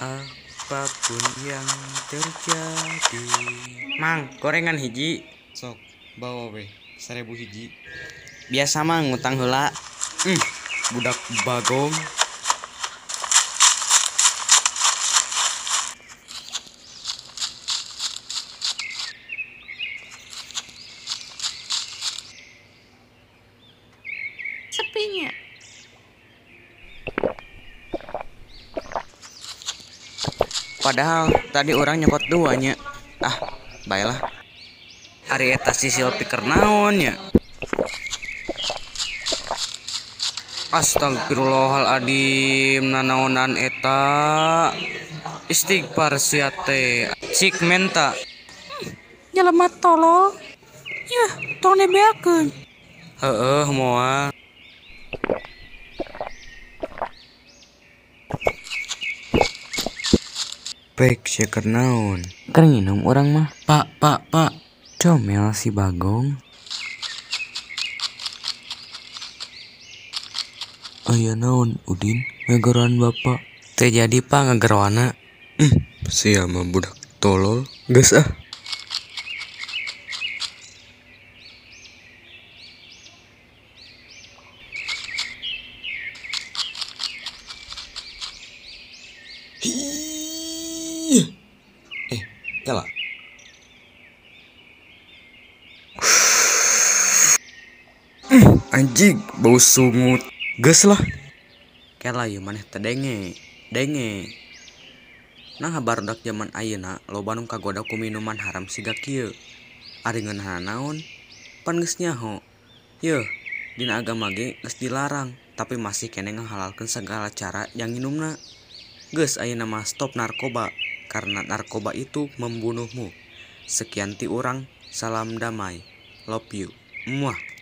apapun yang terjadi mang gorengan hiji sok bawa we seribu hiji biasa mang ngutang hela mm, budak bagong Padahal tadi orang nyokot duanya. Ah, baiklah. hari eta sisil pikir naon ya. Astagfirullahaladzim nanaonan eta istighfar siate cik menta nyelamat tolong. ya tolong nebeakeun heeh moal baik saya kenaun. keringin nginum orang mah. Pak, pak, pak. Comel si Bagong. Aya oh naon Udin Ngegeruan bapak. Teh jadi pak ngageroana. Hmm, siapa budak tolol. Gak sah. Eh, Kela. Eh, anjing, bau sungut. Gas lah. Kela ya mana teh denge, denge. Nah barudak zaman ayeuna loba nu kagoda ku minuman haram siga kieu. Ari ngeunana naon? Pan geus nyaho. Yeuh, dina agama ge geus dilarang, tapi masih kene ngehalalkeun segala cara yang nginumna. Geus ayeuna mah stop narkoba karena narkoba itu membunuhmu. Sekian ti orang, salam damai. Love you. Muah.